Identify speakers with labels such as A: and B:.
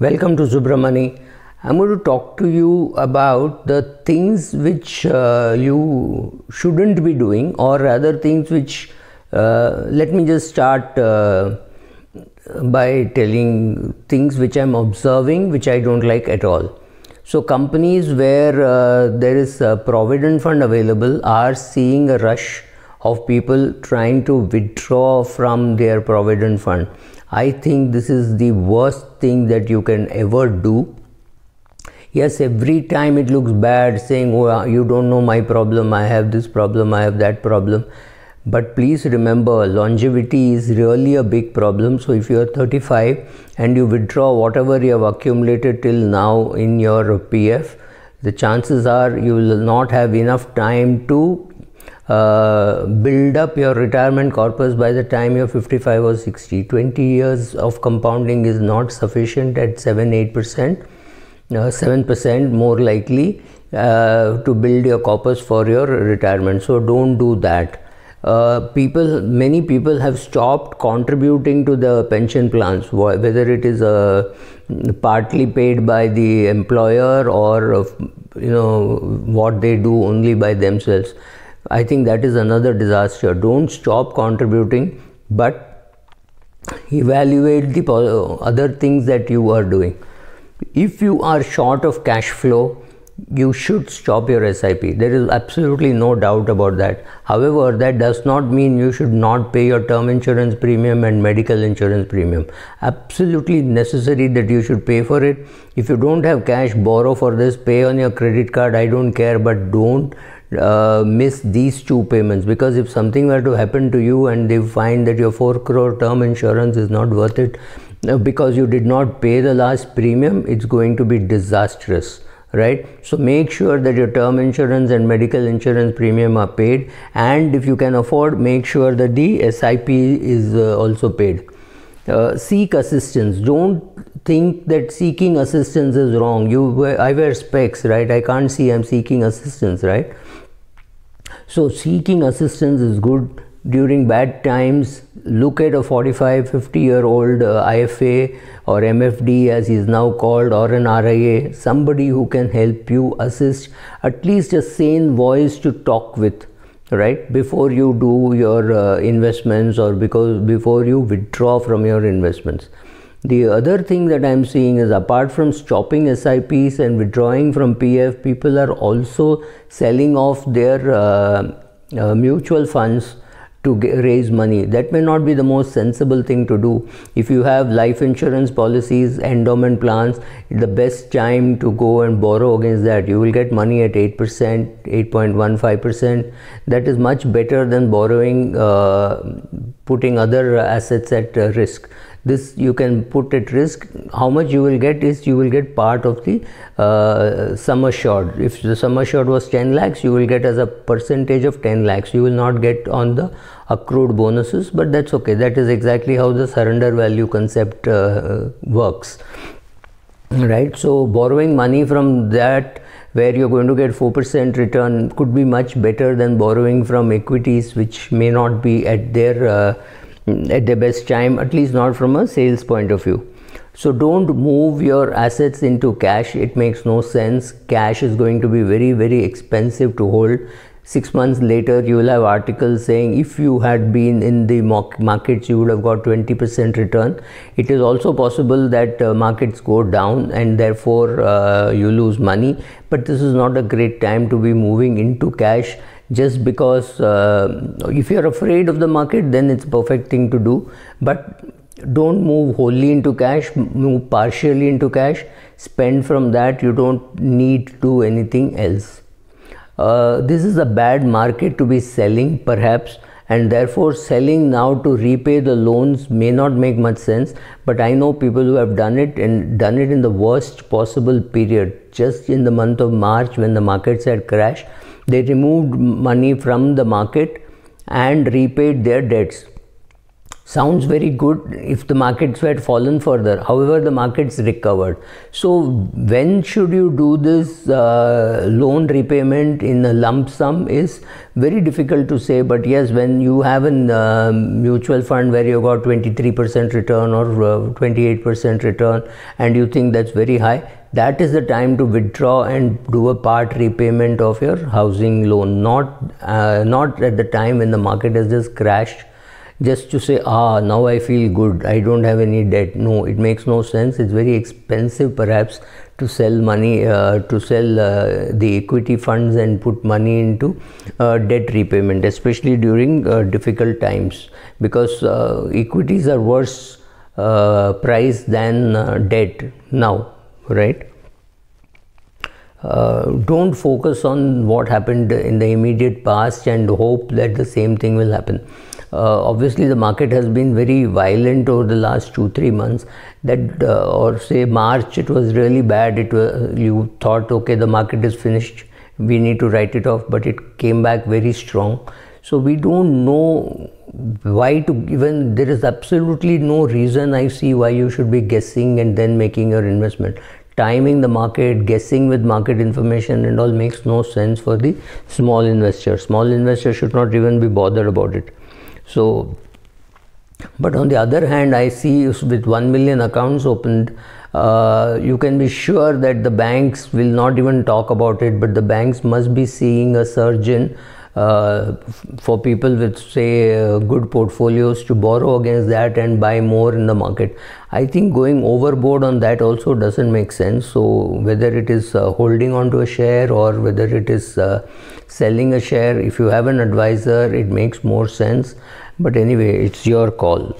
A: Welcome to Subramani. I'm going to talk to you about the things which uh, you shouldn't be doing, or rather, things which uh, let me just start uh, by telling things which I'm observing which I don't like at all. So, companies where uh, there is a provident fund available are seeing a rush of people trying to withdraw from their provident fund I think this is the worst thing that you can ever do. Yes, every time it looks bad saying, Oh, uh, you don't know my problem, I have this problem, I have that problem. But please remember, longevity is really a big problem. So, if you are 35 and you withdraw whatever you have accumulated till now in your PF, the chances are you will not have enough time to uh, build up your retirement corpus by the time you're 55 or 60. 20 years of compounding is not sufficient at 7 8%, uh, 7% more likely uh, to build your corpus for your retirement. So don't do that. Uh, people, many people have stopped contributing to the pension plans, whether it is uh, partly paid by the employer or you know what they do only by themselves I think that is another disaster. Don't stop contributing, but evaluate the other things that you are doing. If you are short of cash flow, you should stop your SIP. There is absolutely no doubt about that. However, that does not mean you should not pay your term insurance premium and medical insurance premium. Absolutely necessary that you should pay for it. If you don't have cash, borrow for this, pay on your credit card. I don't care, but don't uh, miss these two payments because if something were to happen to you and they find that your 4 crore term insurance is not worth it uh, because you did not pay the last premium, it's going to be disastrous right so make sure that your term insurance and medical insurance premium are paid and if you can afford make sure that the sip is uh, also paid uh, seek assistance don't think that seeking assistance is wrong. You, I wear specs, right? I can't see. I'm seeking assistance, right? So seeking assistance is good during bad times. Look at a 45, 50 year old uh, IFA or MFD as he is now called, or an RIA, somebody who can help you assist, at least a sane voice to talk with right before you do your uh, investments or because before you withdraw from your investments the other thing that I'm seeing is apart from stopping SIPs and withdrawing from PF, people are also selling off their uh, uh, mutual funds to raise money. That may not be the most sensible thing to do. If you have life insurance policies, endowment plans, the best time to go and borrow against that. You will get money at 8%, 8.15%. That is much better than borrowing. Uh, putting other assets at uh, risk this you can put at risk how much you will get is you will get part of the uh, sum assured if the sum assured was 10 lakhs you will get as a percentage of 10 lakhs you will not get on the accrued bonuses but that's okay that is exactly how the surrender value concept uh, works right so borrowing money from that where you're going to get 4% return could be much better than borrowing from equities which may not be at their uh, at their best time at least not from a sales point of view so don't move your assets into cash it makes no sense cash is going to be very very expensive to hold six months later you will have articles saying if you had been in the markets you would have got 20% return it is also possible that uh, markets go down and therefore uh, you lose money but this is not a great time to be moving into cash just because uh, if you are afraid of the market then it's a perfect thing to do but don't move wholly into cash move partially into cash spend from that you don't need to do anything else uh, this is a bad market to be selling perhaps and therefore selling now to repay the loans may not make much sense but i know people who have done it and done it in the worst possible period just in the month of march when the markets had crashed they removed money from the market and repaid their debts sounds very good if the markets had fallen further. However, the markets recovered. So, when should you do this uh, loan repayment in a lump sum is very difficult to say. But yes, when you have a uh, mutual fund where you got 23% return or 28% uh, return and you think that's very high, that is the time to withdraw and do a part repayment of your housing loan not uh, not at the time when the market has just crashed just to say, ah, now I feel good, I don't have any debt. No, it makes no sense. It's very expensive, perhaps, to sell money, uh, to sell uh, the equity funds and put money into uh, debt repayment, especially during uh, difficult times, because uh, equities are worse uh, price than debt now, right? Uh, don't focus on what happened in the immediate past and hope that the same thing will happen uh, obviously the market has been very violent over the last two three months that uh, or say march it was really bad it was you thought okay the market is finished we need to write it off but it came back very strong so we don't know why to even there is absolutely no reason i see why you should be guessing and then making your investment timing the market, guessing with market information and all makes no sense for the small investor. Small investor should not even be bothered about it. So, but on the other hand, I see with 1 million accounts opened, uh, you can be sure that the banks will not even talk about it, but the banks must be seeing a surge in uh, for people with say uh, good portfolios to borrow against that and buy more in the market i think going overboard on that also doesn't make sense so whether it is uh, holding on to a share or whether it is uh, selling a share if you have an advisor it makes more sense but anyway it's your call